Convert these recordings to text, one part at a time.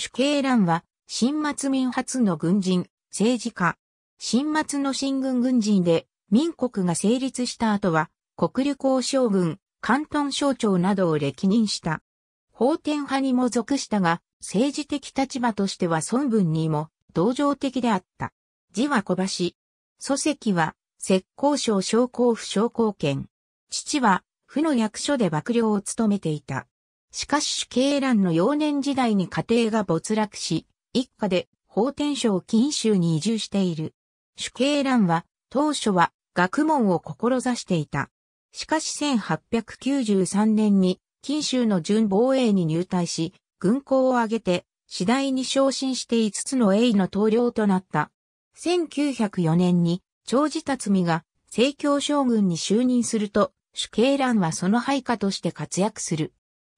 主慶蘭は、新末民初の軍人、政治家。新末の新軍軍人で、民国が成立した後は、国旅行将軍、関東省庁などを歴任した。法典派にも属したが、政治的立場としては孫文にも同情的であった。字は小橋。祖籍は、石膏省商工府商工権。父は、府の役所で幕僚を務めていた。しかし主計蘭の幼年時代に家庭が没落し、一家で法天省近州に移住している。主計蘭は当初は学問を志していた。しかし1893年に近州の準防衛に入隊し、軍港を挙げて次第に昇進して5つの栄の統領となった。1904年に長治辰巳が政教将軍に就任すると、主計蘭はその配下として活躍する。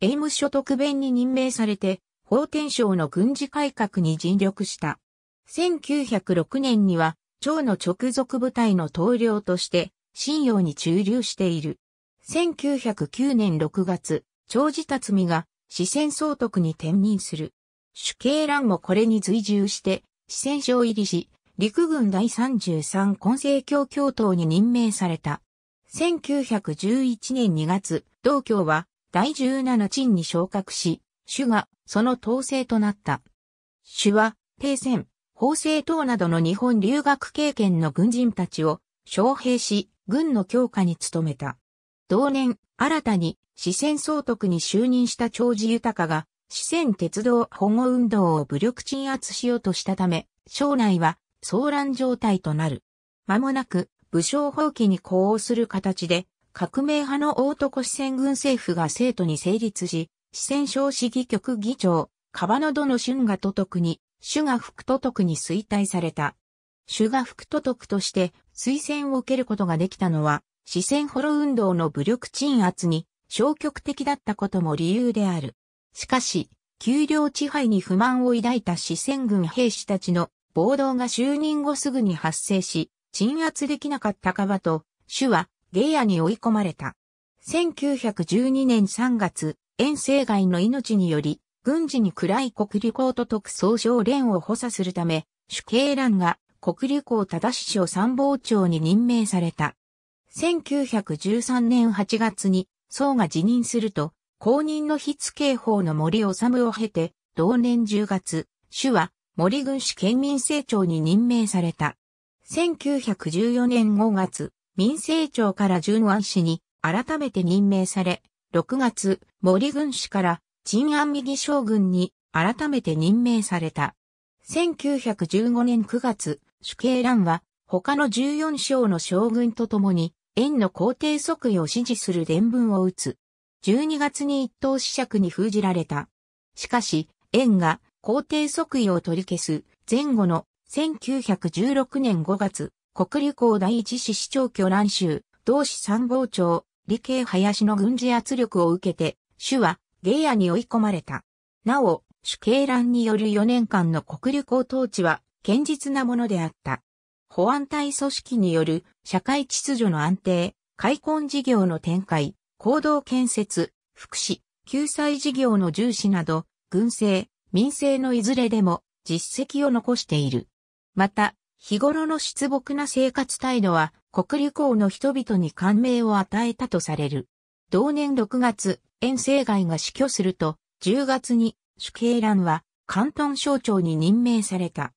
エイム所特弁に任命されて、法天省の軍事改革に尽力した。1906年には、長の直属部隊の統領として、信用に駐留している。1909年6月、長寺達美が四川総督に転任する。主計欄もこれに随従して、四川省入りし、陸軍第33混成教教頭に任命された。1911年2月、同教は第17鎮に昇格し、主がその統制となった。主は、帝戦、法政等などの日本留学経験の軍人たちを招聘し、軍の強化に努めた。同年、新たに四川総督に就任した長寿豊が、四川鉄道保護運動を武力鎮圧しようとしたため、将来は騒乱状態となる。間もなく、武将放棄に呼応する形で、革命派の大男四川軍政府が生徒に成立し、四川省市議局議長、川野殿春が都督に、主が副都督に衰退された。主が副都督として推薦を受けることができたのは、四川ホロ運動の武力鎮圧に消極的だったことも理由である。しかし、給料地配に不満を抱いた四川軍兵士たちの暴動が就任後すぐに発生し、鎮圧できなかった川と、主はゲイアに追い込まれた。1912年3月、遠征外の命により、軍事に暗い国立校と特総省連を補佐するため、主計欄が国立校正し省参謀長に任命された。1913年8月に、総が辞任すると、公認の筆刑法の森治を経て、同年10月、主は森軍主県民政庁に任命された。1914年5月、民政庁から順安氏に改めて任命され、6月、森軍氏から陳安右将軍に改めて任命された。1915年9月、主計乱は他の14将の将軍と共に、円の皇帝即位を支持する伝文を打つ。12月に一等子爵に封じられた。しかし、円が皇帝即位を取り消す前後の1916年5月、国旅行第一市市長巨乱州、同市参謀長、理系林の軍事圧力を受けて、主は、ゲイアに追い込まれた。なお、主経乱による4年間の国旅行統治は、堅実なものであった。保安隊組織による社会秩序の安定、開墾事業の展開、行動建設、福祉、救済事業の重視など、軍政、民政のいずれでも実績を残している。また、日頃の出木な生活態度は国旅行の人々に感銘を与えたとされる。同年6月、遠征外が死去すると、10月に主慶蘭は関東省庁に任命された。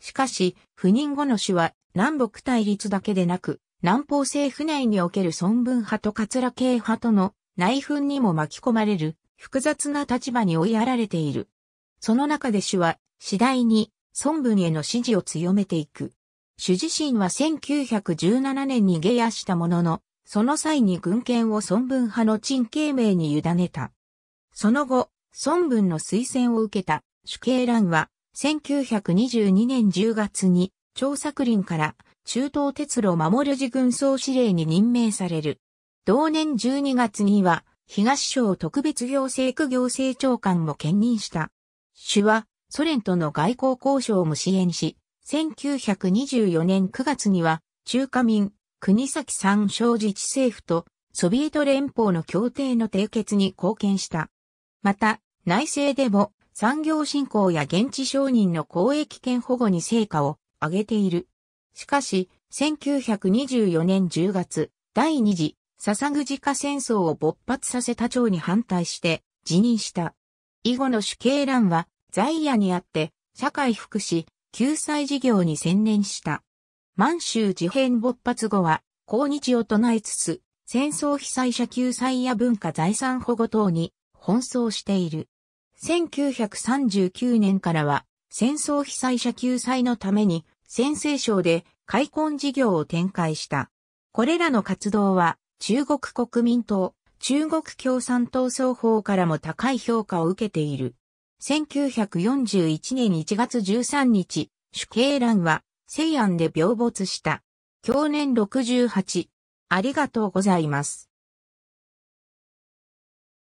しかし、赴任後の主は南北対立だけでなく、南方政府内における孫文派と桂慶派との内紛にも巻き込まれる複雑な立場に追いやられている。その中で主は次第に孫文への支持を強めていく。主自身は1917年に下野したものの、その際に軍権を孫文派の陳慶明に委ねた。その後、孫文の推薦を受けた主慶蘭は、1922年10月に、張作林から中東鉄路守る寺軍総司令に任命される。同年12月には、東省特別行政区行政長官も兼任した。主は、ソ連との外交交渉も支援し、1924年9月には中華民、国崎三省自治政府とソビエト連邦の協定の締結に貢献した。また、内政でも産業振興や現地商人の公益権保護に成果を上げている。しかし、1924年10月、第二次、笹口化戦争を勃発させた長に反対して辞任した。以後の主計欄は在野にあって、社会福祉、救済事業に専念した。満州事変勃発後は、抗日を唱えつつ、戦争被災者救済や文化財産保護等に奔走している。1939年からは、戦争被災者救済のために、先制省で開墾事業を展開した。これらの活動は、中国国民党、中国共産党双方からも高い評価を受けている。1941年1月13日、主慶乱は、西安で病没した。去年68。ありがとうございます。